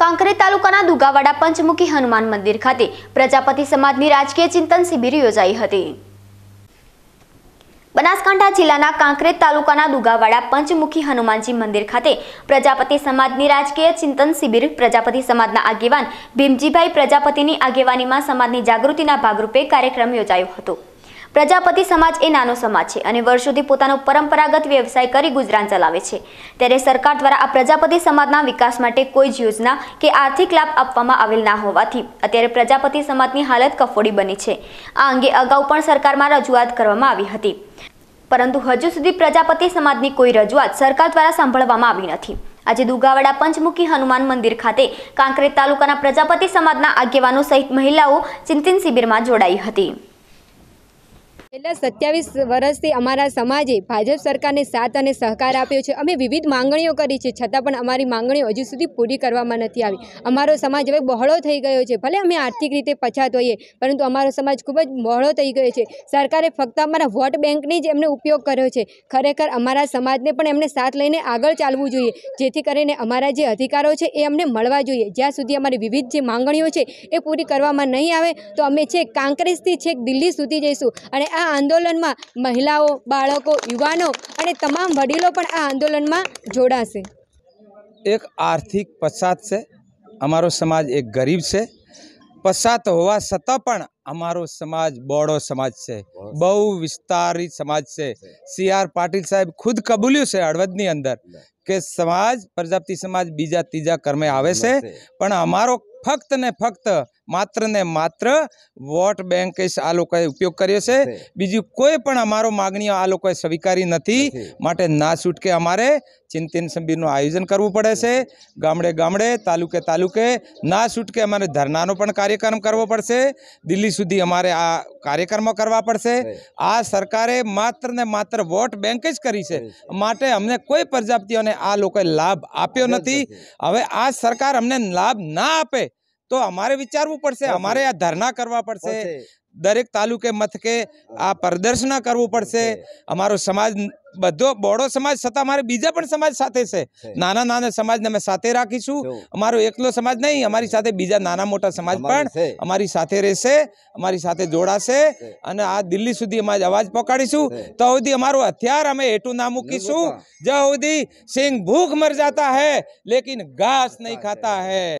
કાંકરે તાલુકાના દુગાવાડા પંચમુખી હનુમાન મંદિર ખાતે પ્રજાપતિ સમાજની રાજકીય ચિંતન શિબિર યોજાઈ હતી બનાસકાંઠા જિલ્લાના કાંકરેજ તાલુકાના દુગાવાડા પંચમુખી હનુમાનજી મંદિર ખાતે પ્રજાપતિ સમાજની રાજકીય ચિંતન શિબિર પ્રજાપતિ સમાજના આગેવાન ભીમજીભાઈ પ્રજાપતિની આગેવાનીમાં સમાજની જાગૃતિના ભાગરૂપે કાર્યક્રમ યોજાયો હતો પ્રજાપતિ સમાજ એ નાનો સમાજ છે અને વર્ષોથી પોતાનો પરંપરાગત વ્યવસાય કરી ગુજરાન ચલાવે છે ત્યારે સરકાર દ્વારા આ પ્રજાપતિ સમાજના વિકાસ માટે કોઈ જ યોજના કે આર્થિક લાભ આપવામાં આવેલ ના હોવાથી અત્યારે પ્રજાપતિ સમાજની હાલત કફોડી બની છે આ અંગે અગાઉ પણ સરકારમાં રજૂઆત કરવામાં આવી હતી પરંતુ હજુ સુધી પ્રજાપતિ સમાજની કોઈ રજૂઆત સરકાર દ્વારા સાંભળવામાં આવી નથી આજે દુગાવાડા પંચમુખી હનુમાન મંદિર ખાતે કાંકરેજ તાલુકાના પ્રજાપતિ સમાજના આગેવાનો સહિત મહિલાઓ ચિંતન શિબિરમાં જોડાઈ હતી છેલ્લા સત્યાવીસ વર્ષથી અમારા સમાજે ભાજપ સરકારને સાથ અને સહકાર આપ્યો છે અમે વિવિધ માંગણીઓ કરી છે છતાં પણ અમારી માંગણીઓ હજુ સુધી પૂરી કરવામાં નથી આવી અમારો સમાજ હવે બહોળો થઈ ગયો છે ભલે અમે આર્થિક રીતે પછાત હોઈએ પરંતુ અમારો સમાજ ખૂબ જ બહોળો થઈ ગયો છે સરકારે ફક્ત અમારા વોટ બેંકની જ એમને ઉપયોગ કર્યો છે ખરેખર અમારા સમાજને પણ એમને સાથ લઈને આગળ ચાલવું જોઈએ જેથી કરીને અમારા જે અધિકારો છે એ અમને મળવા જોઈએ જ્યાં સુધી અમારી વિવિધ જે માંગણીઓ છે એ પૂરી કરવામાં નહીં આવે તો અમે છેક કાંકરેજથી છેક દિલ્હી સુધી જઈશું અને આ આંદોલનમાં મહિલાઓ બાળકો યુવાનો અને તમામ વડીલો પણ આ આંદોલનમાં જોડાશે એક આર્થિક પછાત છે અમારો સમાજ એક ગરીબ છે પછાત હોવા છતાં પણ અમારો સમાજ બોડો સમાજ છે બહુ વિસ્તારી સમાજ છે સી આર પાટીલ સાહેબ ખુદ કબૂલ્યું છે હળવદની અંદર કે સમાજ પ્રજાપતિ સમાજ બીજા ત્રીજા કર્મે આવે છે પણ અમારો ફક્ત ને ફક્ત માત્ર ને માત્ર વોટ બેંક આ લોકોએ ઉપયોગ કર્યો છે બીજું કોઈ પણ અમારો માગણીઓ આ લોકોએ સ્વીકારી નથી માટે ના છૂટકે અમારે ચિંતન શિબિરનું આયોજન કરવું પડે છે ગામડે ગામડે તાલુકે તાલુકે ના છૂટકે અમારે ધરનાનો પણ કાર્યક્રમ કરવો પડશે દિલ્હી સુધી અમારે આ કાર્યક્રમો કરવા પડશે આ સરકારે માત્ર ને માત્ર વોટ બેંક જ કરી છે માટે અમને કોઈ પ્રજાપતિઓને આ લોકોએ લાભ આપ્યો નથી હવે આ સરકાર અમને લાભ ના આપે તો અમારે વિચારવું પડશે અમારે આ ધરના કરવા પડશે દરેક તાલુકે મથકે આ પ્રદર્શન કરવું પડશે અમારો સમાજ બધો બોડો સમાજ છતાં અમારે બીજા પણ સમાજ સાથે છે નાના નાના સમાજને અમે સાથે રાખીશું અમારો એકલો સમાજ નહીં અમારી સાથે બીજા નાના મોટા સમાજ પણ અમારી સાથે રહેશે અમારી સાથે જોડાશે અને આ દિલ્હી સુધી અમારે અવાજ પહોંચાડીશું તો સુધી અમારું હથિયાર અમે હેઠું ના મૂકીશું જ્યાં સુધી સિંહ ભૂખ મર જાતા હૈ લેકિન ઘાસ નહીં ખાતા હૈ